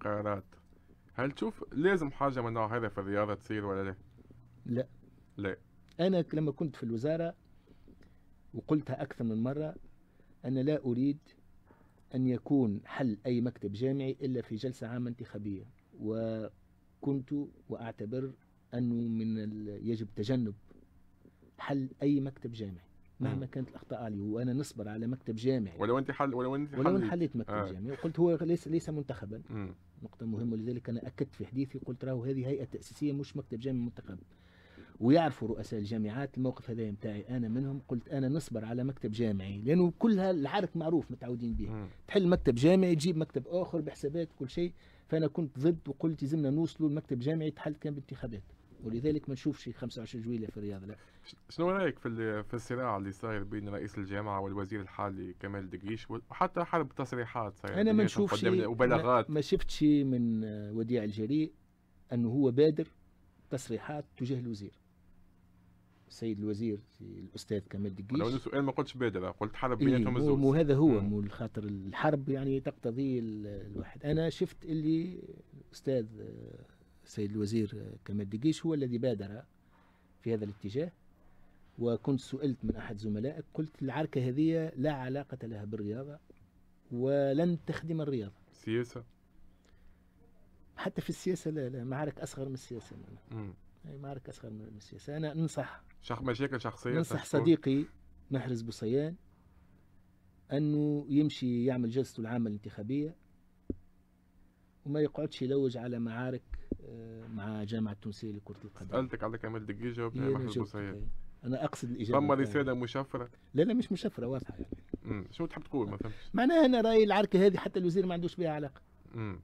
قرارات هل تشوف لازم حاجه من النوع هذا في الرياضه تصير ولا لا؟ لا لا انا لما كنت في الوزاره وقلتها اكثر من مره انا لا اريد ان يكون حل اي مكتب جامعي الا في جلسه عامه انتخابيه وكنت واعتبر انه من يجب تجنب حل اي مكتب جامعي مهما نعم. كانت الاخطاء عليه وانا نصبر على مكتب جامعي ولو انت حل ولو انت ولو حليت, حليت مكتب آه. جامعي وقلت هو ليس ليس منتخبا مم. نقطة مهمة لذلك انا اكدت في حديثي قلت راهو هذه هيئة تأسيسية مش مكتب جامعي منتخب ويعرفوا رؤساء الجامعات الموقف هذا نتاعي انا منهم قلت انا نصبر على مكتب جامعي لانه كلها العرك معروف متعودين به تحل مكتب جامعي تجيب مكتب اخر بحسابات كل شيء فانا كنت ضد وقلت يلزمنا نوصلوا لمكتب جامعي تحل كان بانتخابات ولذلك ما نشوفش 25 جويليه في الرياض لا شنو رايك في في الصراع اللي صاير بين رئيس الجامعه والوزير الحالي كمال دقيش وحتى حرب تصريحات صاير انا ما نشوفش وبلاغات ما شفتش من وديع الجريء انه هو بادر تصريحات تجاه الوزير السيد الوزير الاستاذ كمال دقيش لو سؤال ما قلتش بادر قلت حرب بيناتهم الزوز مو هذا هو مو خاطر الحرب يعني تقتضي الواحد انا شفت اللي الاستاذ السيد الوزير كمال دقيش هو الذي بادر في هذا الاتجاه وكنت سئلت من أحد زملائك قلت العركة هذه لا علاقة لها بالرياضة ولن تخدم الرياضة سياسة حتى في السياسة لا لا معارك أصغر من السياسة أنا. معارك أصغر من السياسة أنا أنصح شخ مشاكل شخصية أنصح صديقي محرز بصيان أنه يمشي يعمل جلسته العامة الانتخابية وما يقعدش يلوج على معارك آه، مع جامعه التونسيه لكره القدم سالتك على كمال دقي جاوبني محمد بوسيد انا اقصد الاجابه فما رساله مشفره لا لا مش مشفره واضحه يعني امم شنو تحب تقول ما فهمتش معناها انا رايي العركه هذه حتى الوزير ما عندوش بها علاقه امم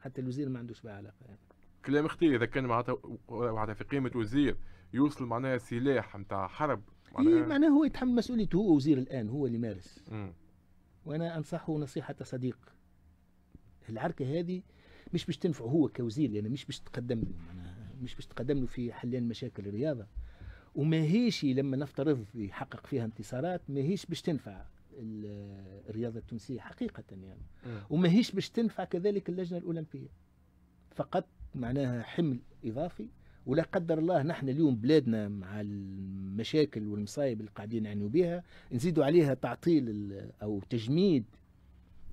حتى الوزير ما عندوش بها علاقه يعني. كلام اختي اذا كان معناتها معناتها في قيمه وزير يوصل معناها سلاح نتاع حرب معناها إيه معناها هو يتحمل مسؤوليته هو وزير الان هو اللي مارس مم. وانا انصحه نصيحه صديق العركه هذه مش باش تنفعه هو كوزير لان يعني مش باش تقدم له أنا مش باش تقدم له في حل مشاكل الرياضه وما هيش لما نفترض يحقق فيها انتصارات ما هيش باش تنفع الرياضه التونسيه حقيقه يعني وما هيش باش تنفع كذلك اللجنه الاولمبيه فقط معناها حمل اضافي ولا قدر الله نحن اليوم بلادنا مع المشاكل والمصايب اللي قاعدين نعانيو بها نزيدوا عليها تعطيل او تجميد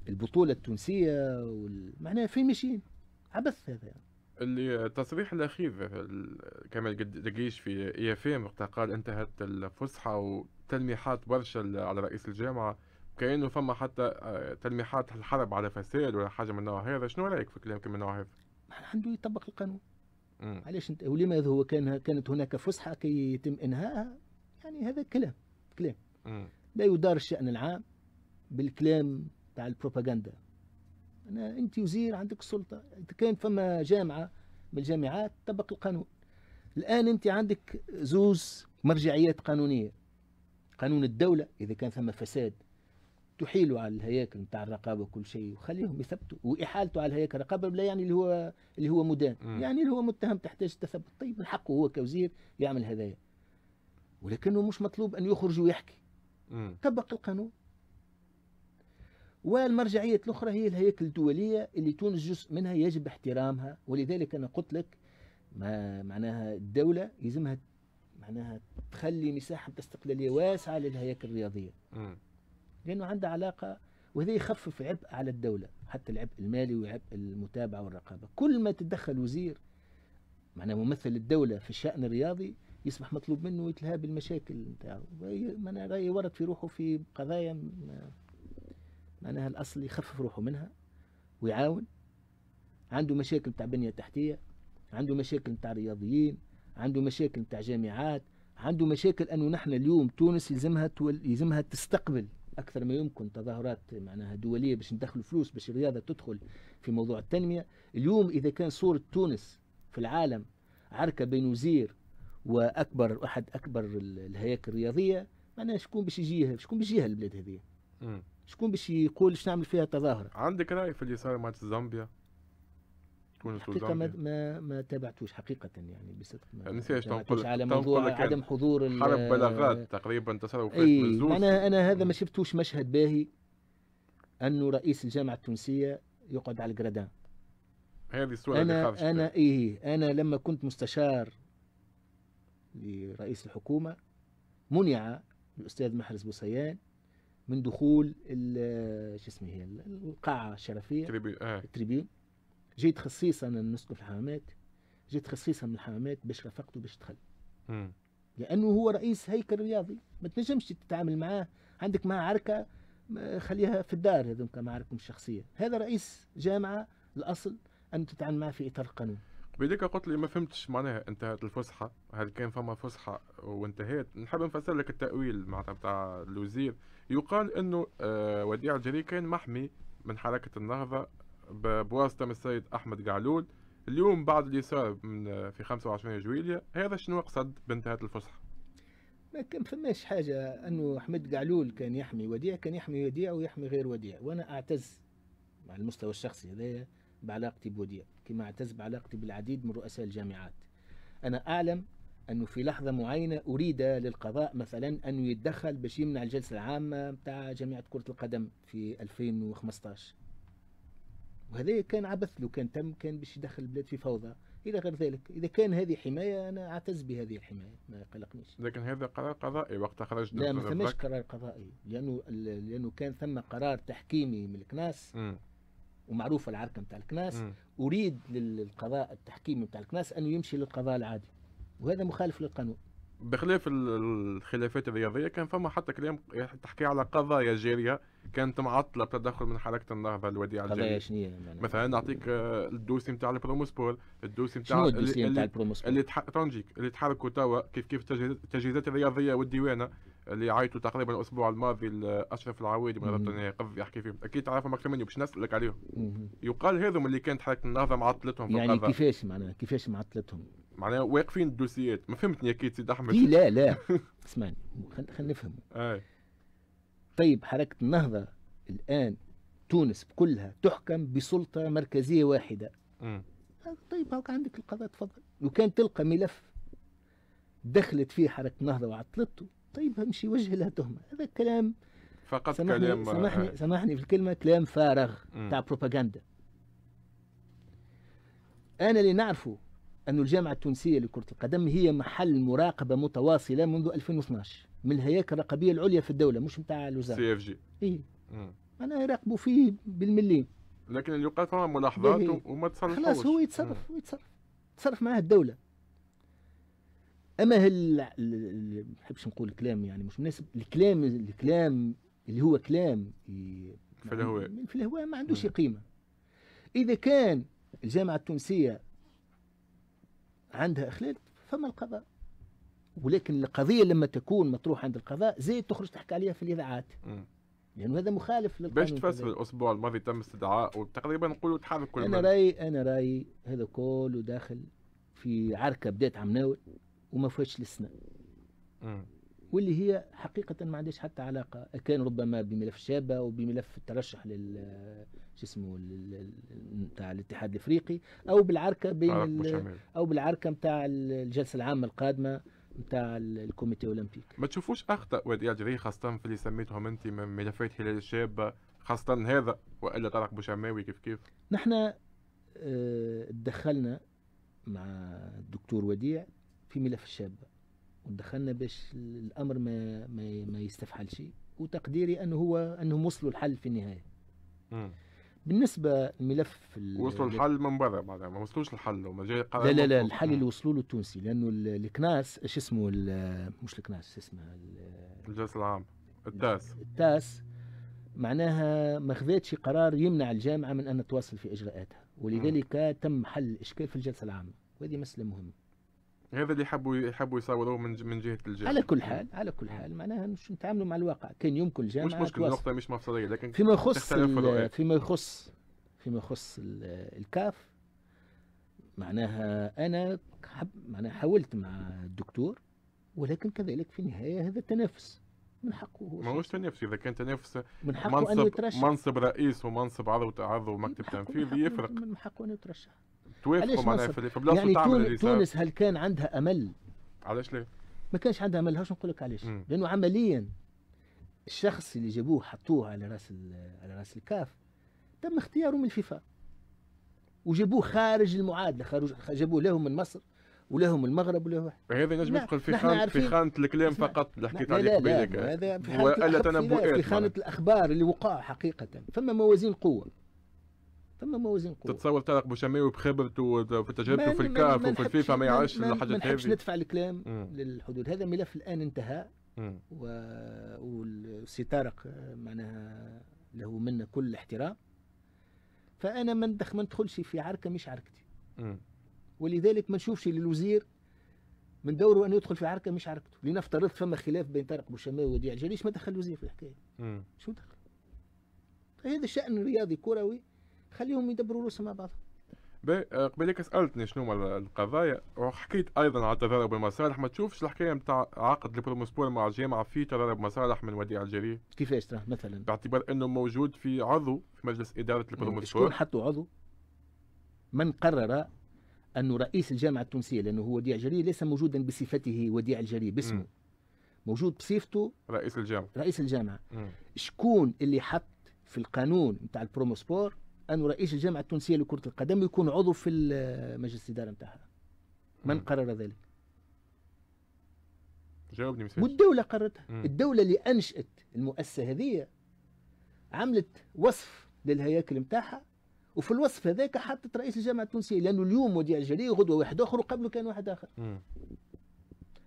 البطوله التونسيه وال... معناها في ماشيين عبث هذا يعني. التصريح الاخير كمال دقيش في اي اف ام قال انتهت الفسحه وتلميحات برشا على رئيس الجامعه كانه فما حتى آه، تلميحات الحرب على فساد ولا حاجه من النوع هذا شنو رايك في كلام من النوع هذا؟ عنده يطبق القانون علاش انت ولماذا هو كان كانت هناك فسحه كي يتم انهائها يعني هذا كلام كلام لا يدار الشان العام بالكلام تاع البروباغندا انا انت وزير عندك السلطه كان فما جامعه من الجامعات طبق القانون الان انت عندك زوز مرجعيات قانونيه قانون الدوله اذا كان ثم فساد تحيلوا على الهياكل نتاع الرقابه وكل شيء وخليهم يثبتوا واحالته على الهياكل الرقابه لا يعني اللي هو اللي هو مدان م. يعني اللي هو متهم تحتاج تثبت طيب من حقه هو كوزير يعمل هذايا ولكنه مش مطلوب ان يخرج ويحكي م. طبق القانون والمرجعية الأخرى هي الهياكل الدولية اللي تونس جزء منها يجب احترامها ولذلك أنا قلت لك ما معناها الدولة يلزمها معناها تخلي مساحة استقلالية واسعة للهياكل الرياضية م. لأنه عندها علاقة وهذا يخفف عبء على الدولة حتى العبء المالي وعبء المتابعة والرقابة كل ما تدخل وزير معناه ممثل الدولة في الشأن الرياضي يصبح مطلوب منه يتلهى بالمشاكل نتاعو معناها ورد في روحه في قضايا معناها الأصل يخفف روحه منها ويعاون عنده مشاكل تاع بنية تحتية عنده مشاكل تاع رياضيين عنده مشاكل تاع جامعات عنده مشاكل أنه نحن اليوم تونس يلزمها تول... يلزمها تستقبل أكثر ما يمكن تظاهرات معناها دولية باش ندخلوا فلوس باش الرياضة تدخل في موضوع التنمية اليوم إذا كان صورة تونس في العالم عركة بين وزير وأكبر أحد أكبر الهياكل الرياضية معناها شكون باش يجيها شكون باش يجيها البلاد هذه شكون باش يقول شنو نعمل فيها تظاهره عندك راي في اللي صار مع زامبيا حقيقة ما, ما ما تابعتوش حقيقة يعني بصدق ما نسيتش تنقل على موضوع عدم يعني حضور حرب بلاغات تقريبا تصرف في الزوز أنا أنا هذا ما شفتوش مشهد باهي أنه رئيس الجامعة التونسية يقعد على الجرادان هذه السؤال أنا أنا إيه أنا لما كنت مستشار لرئيس الحكومة منع الأستاذ محرز بوصيان من دخول شو اسمه هي القاعه الشرفيه التريبيون آه. التريبيون جيت خصيصا نسكن في الحمامات جيت خصيصا من الحمامات باش رافقته باش دخل لانه هو رئيس هيكل رياضي ما تنجمش تتعامل معاه عندك معاه عركه خليها في الدار هذوك معاركهم الشخصيه هذا رئيس جامعه الاصل ان تتعامل معاه في اطار القانون بديك قلت لي ما فهمتش معناها انتهت الفسحة هل كان فما فسحة وانتهت نحب نفسر لك التأويل معناتها بتاع الوزير يقال انه آه، وديع الجري كان محمي من حركة النهضة بواسطة من السيد أحمد قعلول اليوم بعد اللي صار من آه، في 25 جويلية هذا شنو قصد بانتهت الفسحة ما كان فماش حاجة أنه أحمد قعلول كان يحمي وديع كان يحمي وديع ويحمي غير وديع وأنا أعتز مع المستوى الشخصي هذايا بعلاقتي بوديع كما اعتز بعلاقتي بالعديد من رؤساء الجامعات أنا أعلم أنه في لحظة معينة أريد للقضاء مثلا أنه يتدخل باش يمنع الجلسة العامة بتاع جامعة كرة القدم في 2015 وهذا كان عبث لو كان تم كان باش يدخل البلاد في فوضى الى غير ذلك اذا كان هذه حمايه انا اعتز بهذه الحمايه ما يقلقنيش لكن هذا قرار قضائي وقت خرج لا ما ثماش قرار قضائي لانه لانه كان ثم قرار تحكيمي من الكناس ومعروفه العركه نتاع الكناس م. اريد للقضاء التحكيمي نتاع الكناس انه يمشي للقضاء العادي وهذا مخالف للقانون بخلاف الخلافات الرياضيه كان فما حتى كلام تحكي على قضايا جاريه كانت معطله بتدخل من حركه النهضه الوديعه الجاريه قضايا مثلا نعطيك آه، الدوسي نتاع البرومو الدوسي نتاع الدوسي نتاع اللي, اللي اللي تحركوا توا كيف كيف التجهيزات الرياضيه والديوانه اللي عيطوا تقريبا الاسبوع الماضي لاشرف العويدي من ربطانية يقف يحكي فيهم اكيد تعرفهم اكثر مني باش نسالك عليهم يقال هذم اللي كانت حركه النهضه معطلتهم في يعني كيفاش معناها كيفاش معطلتهم معناها واقفين الدوسيات ما فهمتني اكيد سيد احمد إيه، لا لا اسمعني خلينا نفهم طيب حركه النهضه الان تونس كلها تحكم بسلطه مركزيه واحده م. طيب هاك عندك القضاء تفضل لو كان تلقى ملف دخلت فيه حركه النهضه وعطلته طيب همشي وجه لها تهمه هذا كلام فقط سمحني كلام آه، سمحني, آه. سمحني في الكلمه كلام فارغ تاع بروباغندا انا اللي نعرفه أن الجامعة التونسية لكرة القدم هي محل مراقبة متواصلة منذ 2012 من الهياكل الرقابية العليا في الدولة مش نتاع الوزارة سي اف جي إيه معناها يراقبوا فيه بالملي لكن اللي يقال فما ملاحظات إيه. وما تصرفوش خلاص هو يتصرف هو يتصرف تصرف معاه الدولة اما هل ما نحبش نقول كلام يعني مش مناسب الكلام الكلام اللي هو كلام في الهواء يعني في الهواء ما عندوش قيمه اذا كان الجامعه التونسيه عندها اخلال فما القضاء ولكن القضيه لما تكون مطروحه عند القضاء زي تخرج تحكي عليها في الاذاعات لانه يعني هذا مخالف للقانون باش تفسر الاسبوع الماضي تم استدعاء وتقريبا نقولوا تحرك كل انا رايي انا رايي هذا كله داخل في عركه بدات عم ناول وما فيهاش لسنا واللي هي حقيقة ما عندهاش حتى علاقة كان ربما بملف شابة وبملف الترشح لل شو اسمه نتاع الاتحاد الافريقي او بالعركة بين او بالعركة نتاع الجلسة العامة القادمة نتاع الكوميتي الاولمبيك ما تشوفوش اخطاء وادي الجري خاصة في اللي سميتهم انت من ملفات هلال الشابة خاصة هذا والا طارق بوشماوي كيف كيف نحن اه تدخلنا مع الدكتور وديع في ملف الشاب ودخلنا باش الامر ما ما, ما يستفحلش وتقديري انه هو انهم وصلوا الحل في النهايه. م. بالنسبه لملف وصلوا الحل من برا معناها ما وصلوش الحل وما جاي قرار لا لا لا الحل اللي وصلوا له التونسي لانه الكناس ايش اسمه مش الكناس ايش اسمه الجلسه العام التاس التاس معناها ما خذتش قرار يمنع الجامعه من ان تواصل في اجراءاتها ولذلك م. تم حل الاشكال في الجلسه العامه وهذه مساله مهمه هذا اللي يحبوا يحبوا يصوروه من من جهه الجامعه على كل حال على كل حال معناها مش نتعاملوا مع الواقع كان يمكن الجامعه مش مشكل النقطه مش مفصليه لكن فيما يخص فيما يخص فيما يخص الكاف معناها انا حب معناها حاولت مع الدكتور ولكن كذلك في النهايه هذا تنافس من حقه هو ماهوش تنافس اذا كان تنافس من حقه منصب, أن يترشح. منصب رئيس ومنصب عضو عضو مكتب تنفيذي يفرق من حقه ان يترشح توافقوا معناها في بلاصه يعني تعمل تونس هل كان عندها امل؟ علاش ليه؟ ما كانش عندها امل هاش نقول لك علاش؟ لانه عمليا الشخص اللي جابوه حطوه على راس على راس الكاف تم اختياره من الفيفا وجابوه خارج المعادله خارج جابوه لهم من مصر ولهم المغرب ولا واحد هذا نجم يدخل في خانة في خانة الكلام فقط اللي حكيت عليه قبيلك هذا في خانة, في خانة الأخبار اللي وقع حقيقة فما موازين قوة فما موازين قوه تتصور طارق بوشماوي بخبرته في تجربته في الكاف وفي الفيفا ما يعيش الحاجه هذه ما ندفع الكلام مم. للحدود هذا ملف الان انتهى و... والسي طارق آه، معناها له منا كل احترام فانا ما ندخل ما ندخلش في عركه مش عركتي ولذلك ما نشوفش للوزير من دوره ان يدخل في عركه مش عركته لنفترض فما خلاف بين طارق بوشماوي وديع الجريش ما دخل الوزير في الحكايه شو دخل هذا شان رياضي كروي خليهم يدبروا رؤوسهم مع بعضهم آه، قبل هيك سالتني شنو هما القضايا وحكيت ايضا على تضارب المصالح ما تشوفش الحكايه نتاع عقد البروموسبور مع الجامعه في تضارب مصالح من وديع الجري كيفاش تراه مثلا باعتبار انه موجود في عضو في مجلس اداره البروموسبور شكون حطوا عضو من قرر انه رئيس الجامعه التونسيه لانه هو وديع الجري ليس موجودا بصفته وديع الجري باسمه م. موجود بصفته رئيس الجامعه رئيس الجامعه م. شكون اللي حط في القانون نتاع البروموسبور أن رئيس الجامعه التونسيه لكره القدم يكون عضو في مجلس الاداره نتاعها من قرر ذلك؟ جاوبني مثال والدولة قررتها الدولة اللي أنشأت المؤسسة هذه عملت وصف للهياكل نتاعها وفي الوصف هذاك حطت رئيس الجامعة التونسية لأنه اليوم مذيع الجري غدوة واحد آخر وقبله كان واحد آخر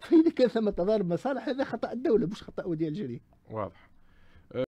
فإذا كان ثم تضارب مصالح هذا خطأ الدولة مش خطأ مذيع الجري واضح